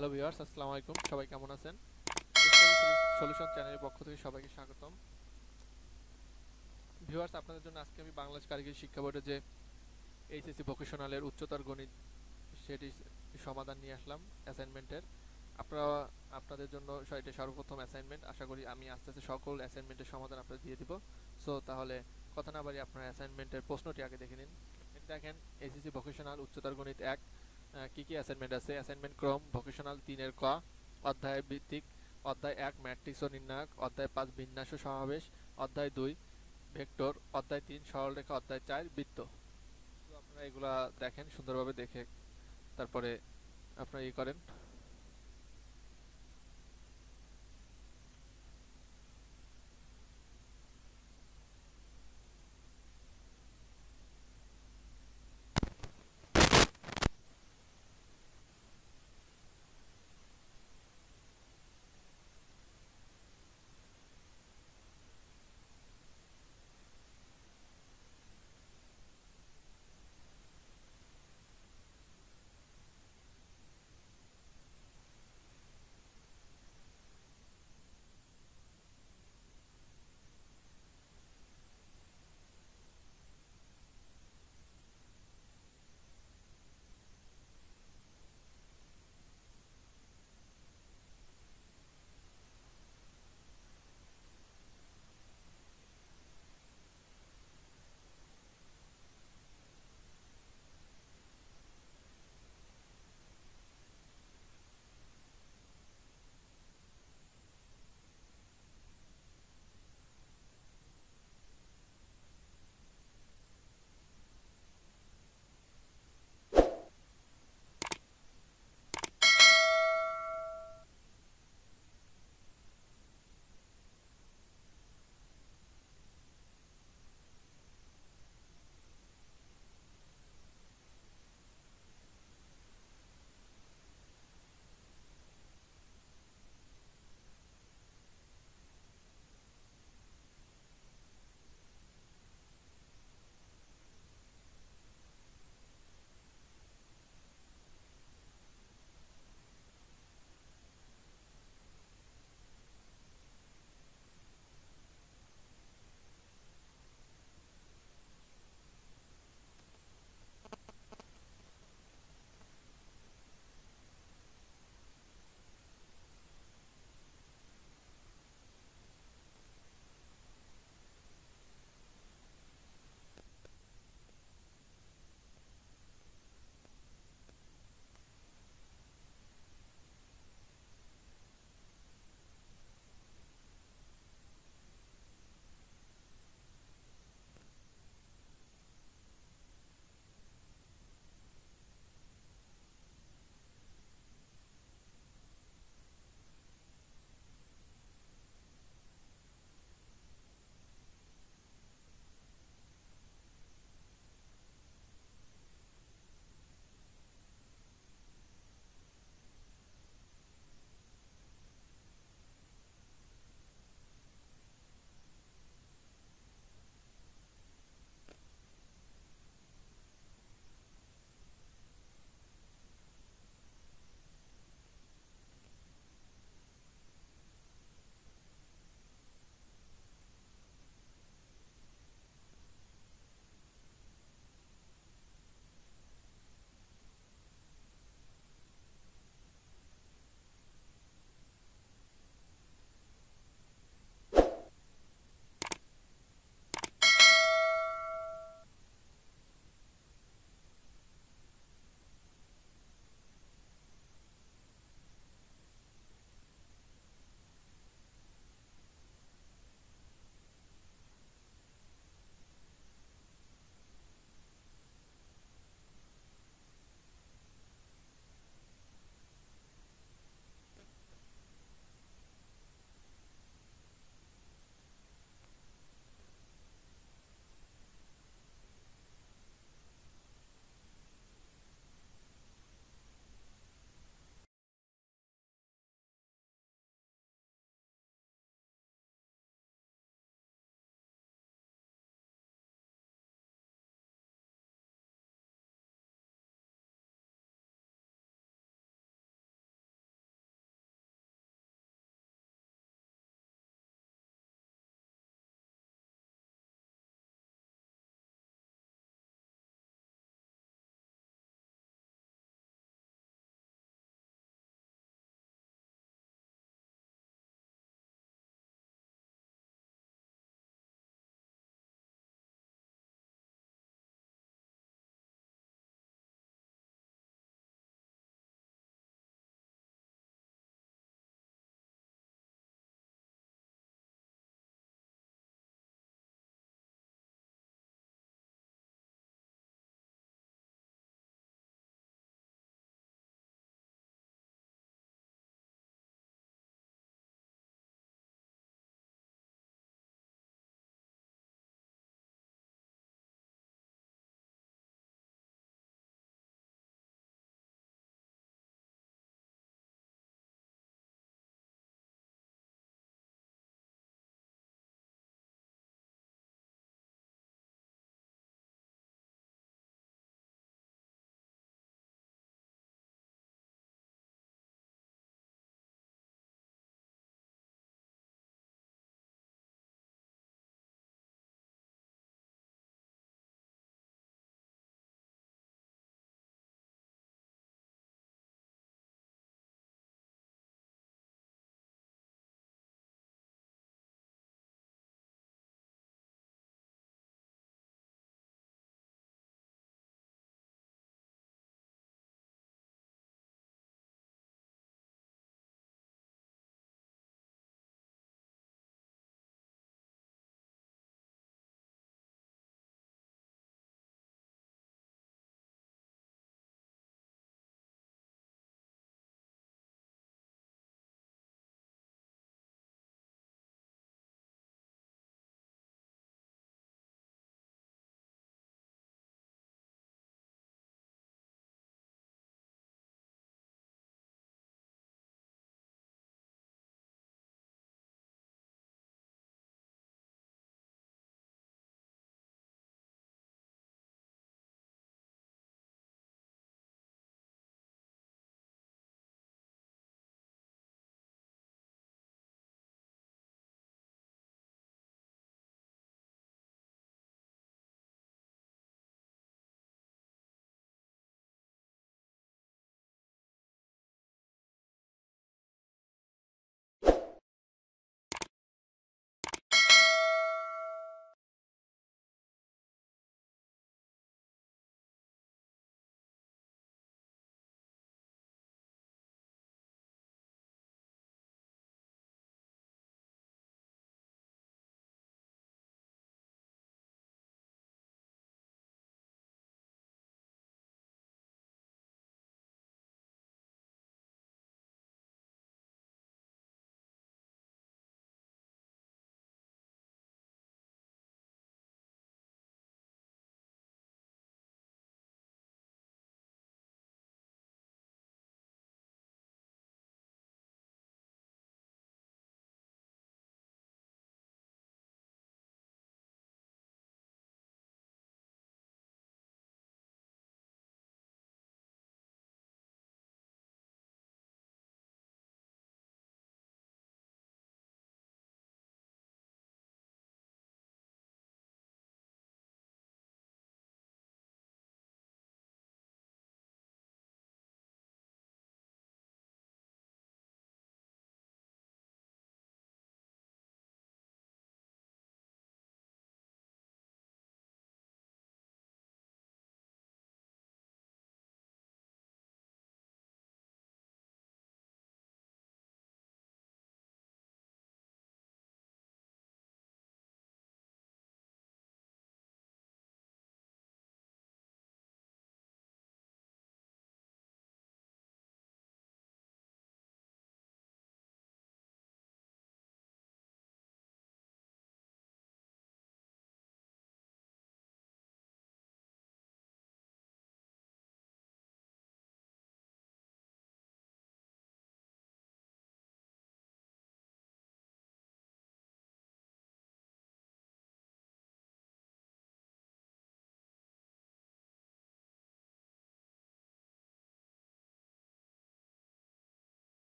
hello viewers আসসালামু আলাইকুম সবাই কেমন আছেন সলিউশন চ্যানেলের পক্ষ থেকে সবাইকে স্বাগতম ভিউয়ার্স আপনাদের জন্য আজকে আমি বাংলাদেশ কারিগরি শিক্ষা বোর্ডে যে এইচএসসি ভোকেশনালের উচ্চতর গণিত সেটি সমাধান নিয়ে আসলাম অ্যাসাইনমেন্টের আপনারা আপনাদের জন্য এটা সর্বপ্রথম অ্যাসাইনমেন্ট আশা করি আমি আস্তে আস্তে সকল অ্যাসাইনমেন্টের সমাধান আপনাদের দিয়ে দিব সো তাহলে কথা না বাড়ি আপনার অ্যাসাইনমেন্টের প্রশ্নটি আগে দেখে নিন দেখেন এইচএসসি ভোকেশনাল উচ্চতর গণিত এক কি কি অ্যাসাইনমেন্ট আছে অ্যাসাইনমেন্ট ক্রম ভোকেশনাল তিনের ক অধ্যায় ভিত্তিক অধ্যায় এক ম্যাট্রিক্স ও নির্ণায়ক অধ্যায় পাঁচ বিন্যাস ও সমাবেশ অধ্যায় দুই ভেক্টর অধ্যায় তিন সরলরেখা অধ্যায় চার বৃত্ত আপনারা এগুলা দেখেন সুন্দরভাবে দেখে তারপরে আপনারা ই ইয়ে করেন